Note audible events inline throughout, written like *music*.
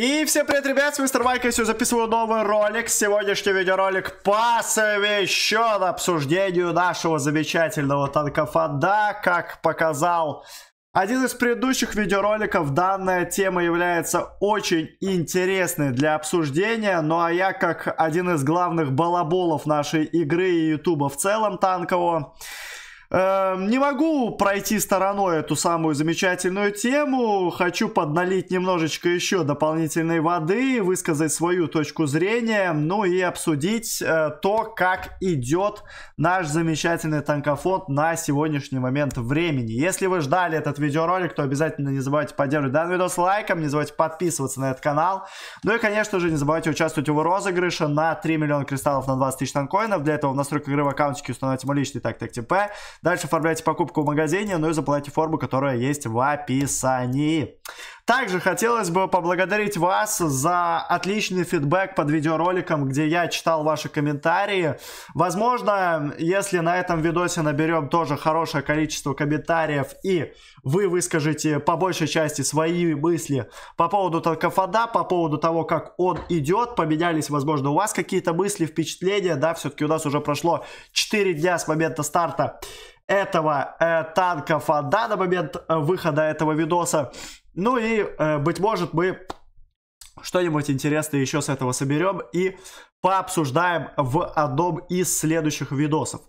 И всем привет, ребят, с Мистер Майк, я сегодня записываю новый ролик. Сегодняшний видеоролик посвящен обсуждению нашего замечательного танкофада. Как показал один из предыдущих видеороликов, данная тема является очень интересной для обсуждения. Ну а я, как один из главных балаболов нашей игры и ютуба в целом танкового, Эм, не могу пройти стороной эту самую замечательную тему. Хочу подналить немножечко еще дополнительной воды, высказать свою точку зрения, ну и обсудить э, то, как идет наш замечательный танкофонд на сегодняшний момент времени. Если вы ждали этот видеоролик, то обязательно не забывайте поддерживать данный видос лайком, не забывайте подписываться на этот канал. Ну и, конечно же, не забывайте участвовать в розыгрыше на 3 миллиона кристаллов на 20 тысяч танкоинов. Для этого в настройках игры в аккаунтике установите мой личный так ТП. Дальше оформляйте покупку в магазине, ну и заплатите форму, которая есть в описании. Также хотелось бы поблагодарить вас за отличный фидбэк под видеороликом, где я читал ваши комментарии. Возможно, если на этом видосе наберем тоже хорошее количество комментариев и вы выскажете по большей части свои мысли по поводу Таркофада, по поводу того, как он идет, поменялись, возможно, у вас какие-то мысли, впечатления, да, все-таки у нас уже прошло 4 дня с момента старта этого э, танков а, да, на момент э, выхода этого видоса. Ну и, э, быть может, мы что-нибудь интересное еще с этого соберем и пообсуждаем в одном из следующих видосов.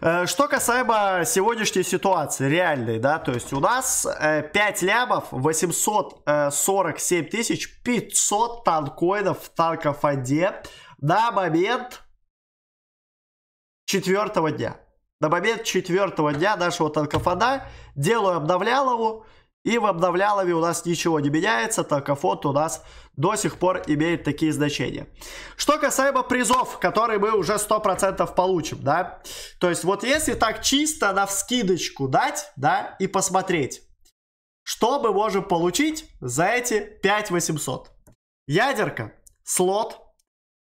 Э, что касаемо сегодняшней ситуации, реальной, да, то есть у нас 5 э, лямов, 847 тысяч 500 танкоинов в танкофаде на момент четвертого дня. До момент четвертого дня нашего танкофона делаю обновлялову. И в обновлялове у нас ничего не меняется, танкофон у нас до сих пор имеет такие значения. Что касаемо призов, которые мы уже 100% получим, да. То есть вот если так чисто на вскидочку дать, да, и посмотреть, что мы можем получить за эти 5800. Ядерка, слот,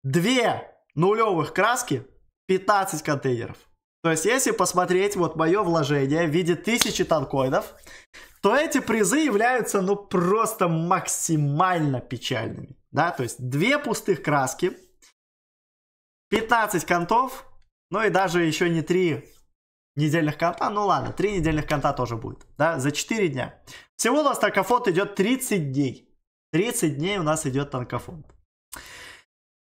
2 нулевых краски, 15 контейнеров. То есть, если посмотреть вот мое вложение в виде тысячи танкоинов, то эти призы являются, ну, просто максимально печальными. Да, то есть, две пустых краски, 15 контов, ну и даже еще не три недельных конта, ну ладно, три недельных конта тоже будет, да, за 4 дня. Всего у нас танкофонд идет 30 дней. 30 дней у нас идет танкофонд.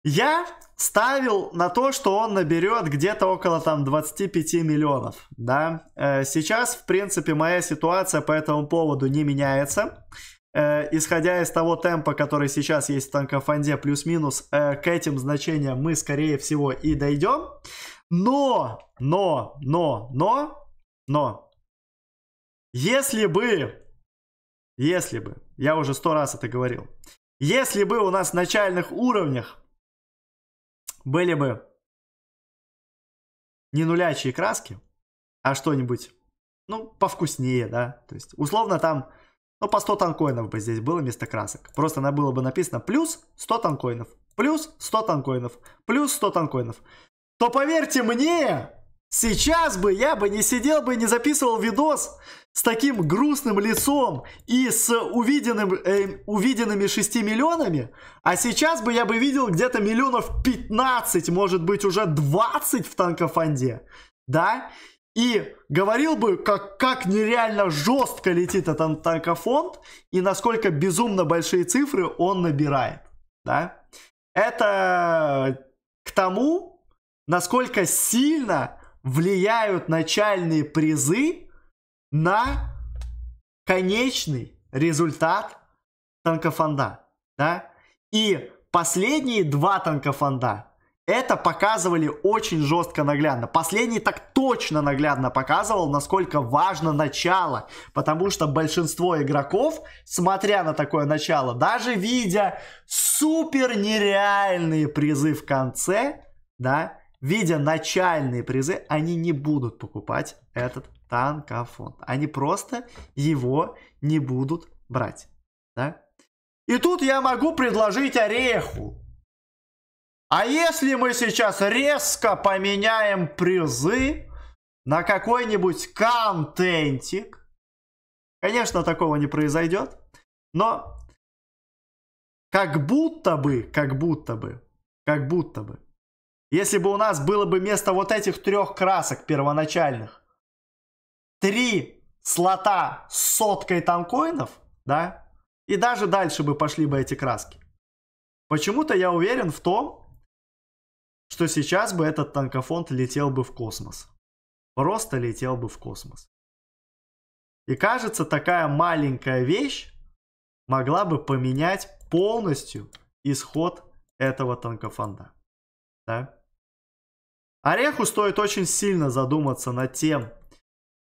Я ставил на то, что он наберет где-то около там 25 миллионов, да. Э, сейчас, в принципе, моя ситуация по этому поводу не меняется. Э, исходя из того темпа, который сейчас есть в танкофонде, плюс-минус, э, к этим значениям мы, скорее всего, и дойдем. Но, но, но, но, но, если бы, если бы, я уже сто раз это говорил, если бы у нас в начальных уровнях были бы не нулячие краски, а что-нибудь, ну, повкуснее, да. То есть, условно, там, ну, по 100 танкоинов бы здесь было вместо красок. Просто она было бы написано плюс 100 танкоинов, плюс 100 танкоинов, плюс 100 танкоинов. То поверьте мне, сейчас бы я бы не сидел бы и не записывал видос с таким грустным лицом и с увиденным, э, увиденными 6 миллионами, а сейчас бы я бы видел где-то миллионов 15, может быть уже 20 в танкофонде, да, и говорил бы, как, как нереально жестко летит этот танкофонд и насколько безумно большие цифры он набирает, да. Это к тому, насколько сильно влияют начальные призы на конечный результат танкофонда. Да? И последние два танкофонда это показывали очень жестко наглядно. Последний так точно наглядно показывал, насколько важно начало. Потому что большинство игроков, смотря на такое начало, даже видя супер нереальные призы в конце, да, видя начальные призы, они не будут покупать этот танкофон. Они просто его не будут брать. Да? И тут я могу предложить ореху. А если мы сейчас резко поменяем призы на какой-нибудь контентик, конечно, такого не произойдет, но как будто бы, как будто бы, как будто бы, если бы у нас было бы место вот этих трех красок первоначальных, три слота с соткой танкоинов, да, и даже дальше бы пошли бы эти краски. Почему-то я уверен в том, что сейчас бы этот танкофонд летел бы в космос. Просто летел бы в космос. И кажется, такая маленькая вещь могла бы поменять полностью исход этого танкофонда. Да? Ореху стоит очень сильно задуматься над тем,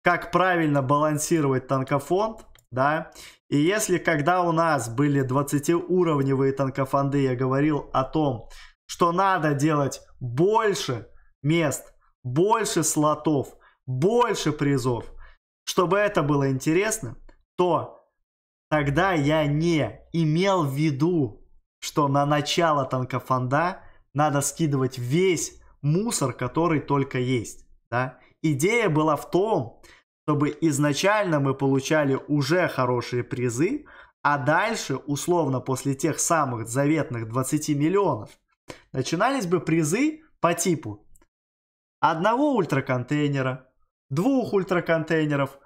как правильно балансировать танкофонд, да. И если когда у нас были 20-уровневые танкофонды, я говорил о том, что надо делать больше мест, больше слотов, больше призов, чтобы это было интересно, то тогда я не имел в виду, что на начало танкофонда надо скидывать весь мусор, который только есть. Да? Идея была в том, чтобы изначально мы получали уже хорошие призы, а дальше, условно, после тех самых заветных 20 миллионов, начинались бы призы по типу одного ультраконтейнера, двух ультраконтейнеров,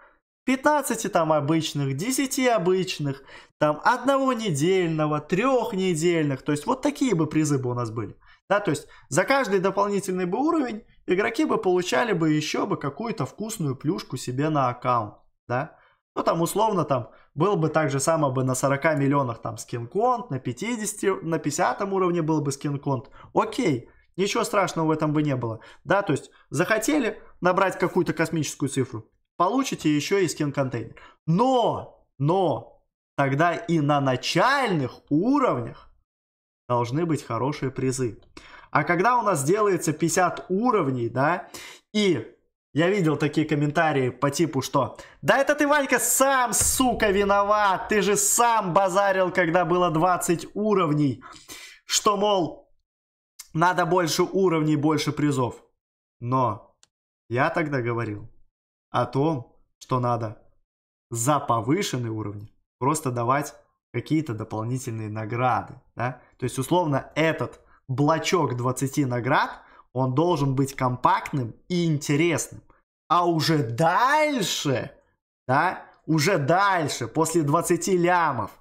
15 там обычных, 10 обычных, там одного недельного, трех недельных. То есть вот такие бы призы бы у нас были. Да, то есть за каждый дополнительный бы уровень игроки бы получали бы еще бы какую-то вкусную плюшку себе на аккаунт, да? Ну, там, условно, там, был бы так же само бы на 40 миллионах там скин-конт, на 50, на 50 уровне был бы скин-конт. Окей, ничего страшного в этом бы не было. Да, то есть, захотели набрать какую-то космическую цифру, получите еще и скин-контейнер. Но, но, тогда и на начальных уровнях должны быть хорошие призы. А когда у нас делается 50 уровней, да, и я видел такие комментарии по типу, что «Да это ты, Ванька, сам, сука, виноват! Ты же сам базарил, когда было 20 уровней!» Что, мол, надо больше уровней, больше призов. Но я тогда говорил о том, что надо за повышенные уровни просто давать какие-то дополнительные награды. Да? То есть, условно, этот блочок 20 наград, он должен быть компактным и интересным. А уже дальше, да, уже дальше, после 20 лямов,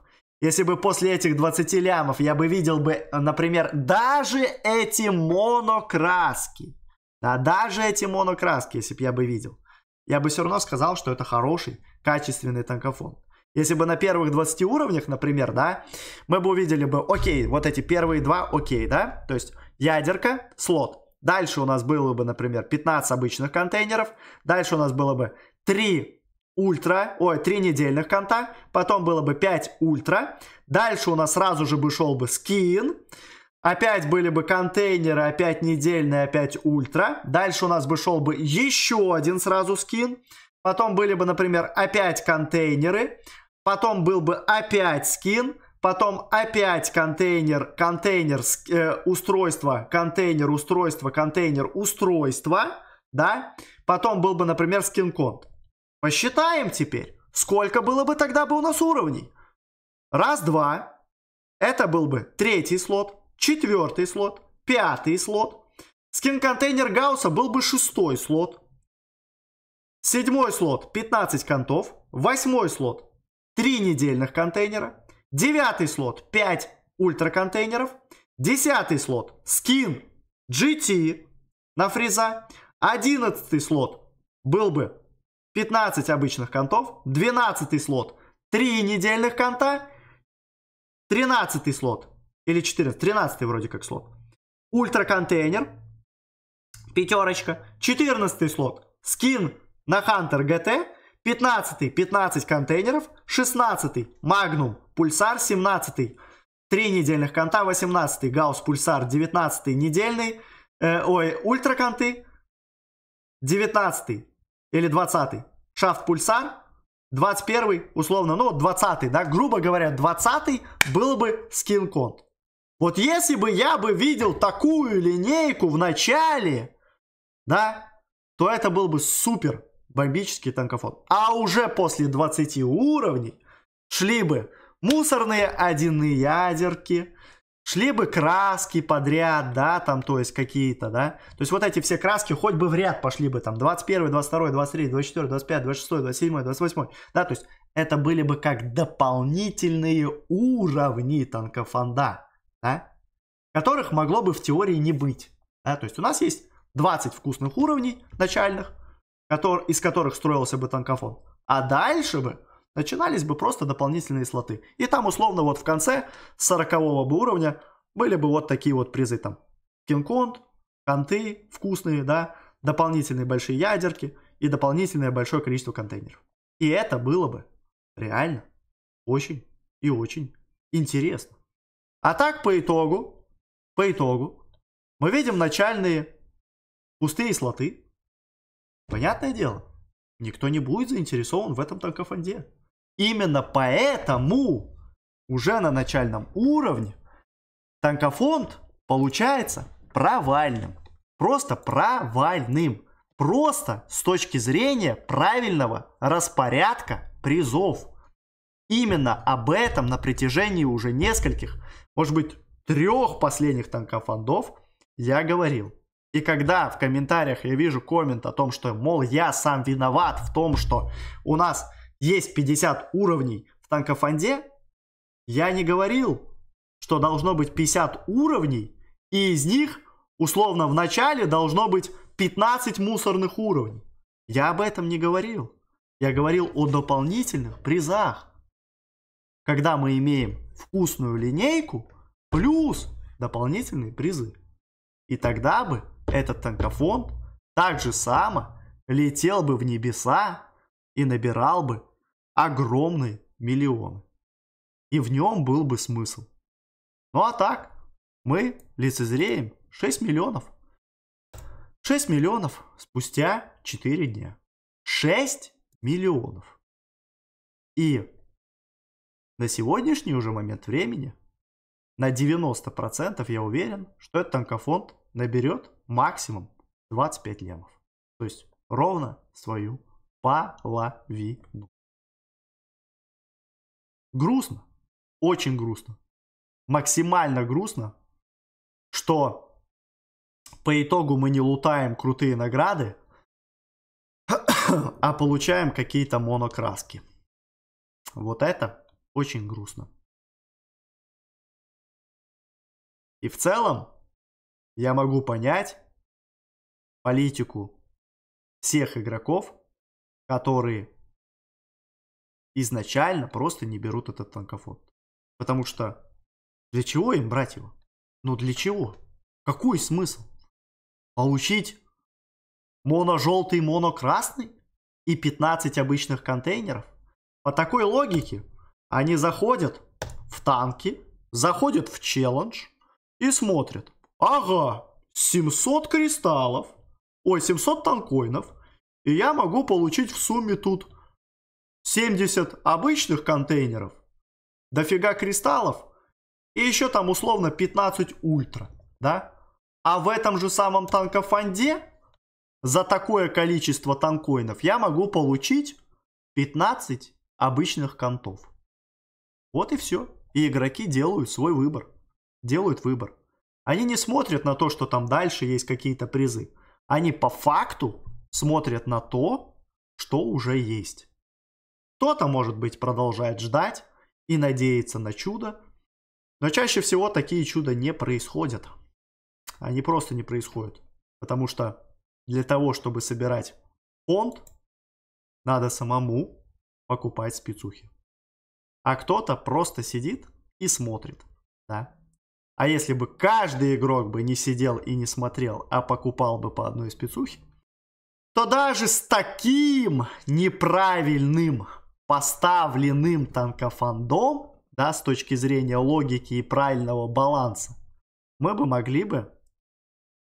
если бы после этих 20 лямов я бы видел бы, э, например, даже эти монокраски, да, даже эти монокраски, если бы я бы видел, я бы все равно сказал, что это хороший, качественный танкофон. Если бы на первых 20 уровнях, например, да, мы бы увидели бы, окей, вот эти первые два, окей, да, то есть ядерка, слот. Дальше у нас было бы, например, 15 обычных контейнеров, дальше у нас было бы 3 ультра, ой, 3 недельных конта, потом было бы 5 ультра, дальше у нас сразу же бы шел бы скин, Опять были бы контейнеры, опять недельные, опять ультра. Дальше у нас бы шел бы еще один сразу скин. Потом были бы, например, опять контейнеры потом был бы опять скин, потом опять контейнер, контейнер, э, устройство, контейнер, устройство, контейнер, устройство, да, потом был бы, например, скин конт. Посчитаем теперь, сколько было бы тогда бы у нас уровней. Раз, два, это был бы третий слот, четвертый слот, пятый слот. Скин-контейнер Гаусса был бы шестой слот. Седьмой слот 15 контов. Восьмой слот 3 недельных контейнера. Девятый слот 5 ультра контейнеров. Десятый слот скин GT на фреза. Одиннадцатый слот был бы 15 обычных контов. Двенадцатый слот 3 недельных конта. Тринадцатый слот или 14, 13 вроде как слот. Ультра контейнер. Пятерочка. 14 слот. Скин на хантер GT. 15-й 15 контейнеров, 16-й Magnum, Пульсар, 17-й, 3 недельных конта, 18-й Гаусс, Пульсар, 19-й недельный, э, ой, ультраконты, 19-й или 20-й Шафт Пульсар, 21-й, условно, ну 20-й, да, грубо говоря, 20-й был бы скин конт. Вот если бы я бы видел такую линейку в начале, да, то это был бы супер бомбический танкофон. А уже после 20 уровней шли бы мусорные одинные ядерки, шли бы краски подряд, да, там, то есть какие-то, да. То есть вот эти все краски хоть бы в ряд пошли бы, там, 21, 22, 23, 24, 25, 26, 27, 28, да, то есть это были бы как дополнительные уровни танкофонда, да, которых могло бы в теории не быть, да, то есть у нас есть 20 вкусных уровней начальных, котор, из которых строился бы танкофон. А дальше бы начинались бы просто дополнительные слоты. И там условно вот в конце 40 бы уровня были бы вот такие вот призы там. кинг конд, конты вкусные, да, дополнительные большие ядерки и дополнительное большое количество контейнеров. И это было бы реально очень и очень интересно. А так по итогу, по итогу, мы видим начальные пустые слоты, Понятное дело, никто не будет заинтересован в этом танкофонде. Именно поэтому уже на начальном уровне танкофонд получается провальным. Просто провальным. Просто с точки зрения правильного распорядка призов. Именно об этом на протяжении уже нескольких, может быть, трех последних танкофондов я говорил. И когда в комментариях я вижу коммент о том, что, мол, я сам виноват в том, что у нас есть 50 уровней в танкофанде, я не говорил, что должно быть 50 уровней, и из них, условно, в начале должно быть 15 мусорных уровней. Я об этом не говорил. Я говорил о дополнительных призах. Когда мы имеем вкусную линейку плюс дополнительные призы. И тогда бы этот танкофон так же само летел бы в небеса и набирал бы огромные миллионы. И в нем был бы смысл. Ну а так, мы лицезреем 6 миллионов. 6 миллионов спустя 4 дня. 6 миллионов. И на сегодняшний уже момент времени на 90% я уверен, что этот танкофонд наберет максимум 25 лемов. То есть ровно свою половину. Грустно, очень грустно, максимально грустно, что по итогу мы не лутаем крутые награды, *coughs* а получаем какие-то монокраски. Вот это очень грустно. И в целом, я могу понять политику всех игроков, которые изначально просто не берут этот танкофон. Потому что для чего им брать его? Ну для чего? Какой смысл? Получить моно-желтый, моно-красный и 15 обычных контейнеров? По такой логике они заходят в танки, заходят в челлендж и смотрят, Ага, 700 кристаллов. Ой, 700 танкоинов. И я могу получить в сумме тут 70 обычных контейнеров, дофига кристаллов и еще там условно 15 ультра, да? А в этом же самом танкофонде за такое количество танкоинов я могу получить 15 обычных контов. Вот и все. И игроки делают свой выбор. Делают выбор. Они не смотрят на то, что там дальше есть какие-то призы. Они по факту смотрят на то, что уже есть. Кто-то, может быть, продолжает ждать и надеяться на чудо, но чаще всего такие чуда не происходят. Они просто не происходят. Потому что для того, чтобы собирать фонд, надо самому покупать спецухи. А кто-то просто сидит и смотрит. Да, а если бы каждый игрок бы не сидел и не смотрел, а покупал бы по одной спецухе, то даже с таким неправильным поставленным танкофандом, да, с точки зрения логики и правильного баланса, мы бы могли бы,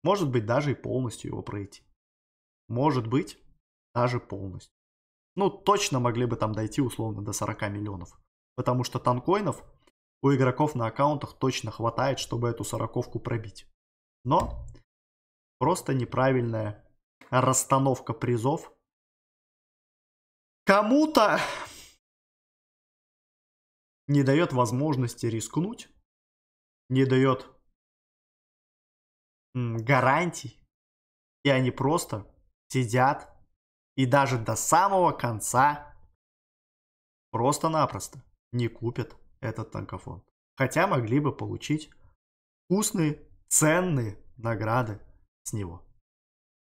может быть, даже и полностью его пройти. Может быть, даже полностью. Ну, точно могли бы там дойти условно до 40 миллионов. Потому что танкоинов у игроков на аккаунтах точно хватает, чтобы эту сороковку пробить. Но просто неправильная расстановка призов. Кому-то не дает возможности рискнуть, не дает гарантий, и они просто сидят и даже до самого конца просто-напросто не купят этот танкофон. Хотя могли бы получить вкусные, ценные награды с него.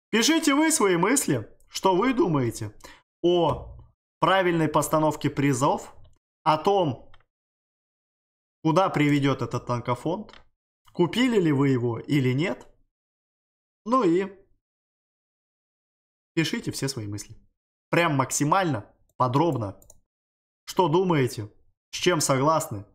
Пишите вы свои мысли, что вы думаете о правильной постановке призов, о том, куда приведет этот танкофонд, купили ли вы его или нет. Ну и пишите все свои мысли. Прям максимально подробно, что думаете с чем согласны?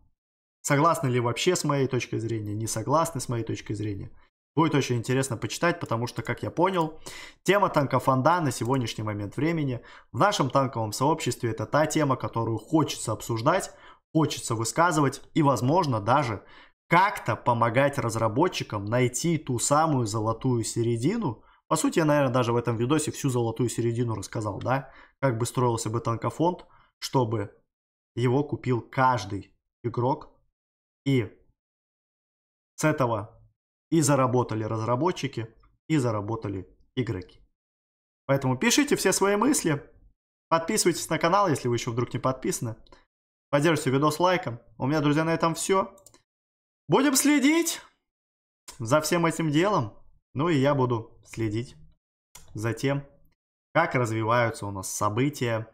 Согласны ли вообще с моей точкой зрения? Не согласны с моей точкой зрения? Будет очень интересно почитать, потому что, как я понял, тема танкофонда на сегодняшний момент времени в нашем танковом сообществе это та тема, которую хочется обсуждать, хочется высказывать и, возможно, даже как-то помогать разработчикам найти ту самую золотую середину. По сути, я, наверное, даже в этом видосе всю золотую середину рассказал, да? Как бы строился бы танкофонд, чтобы его купил каждый игрок. И с этого и заработали разработчики, и заработали игроки. Поэтому пишите все свои мысли, подписывайтесь на канал, если вы еще вдруг не подписаны. Поддержите видос лайком. У меня, друзья, на этом все. Будем следить за всем этим делом. Ну и я буду следить за тем, как развиваются у нас события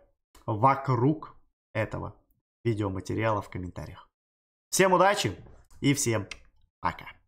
вокруг этого видеоматериала в комментариях. Всем удачи и всем пока!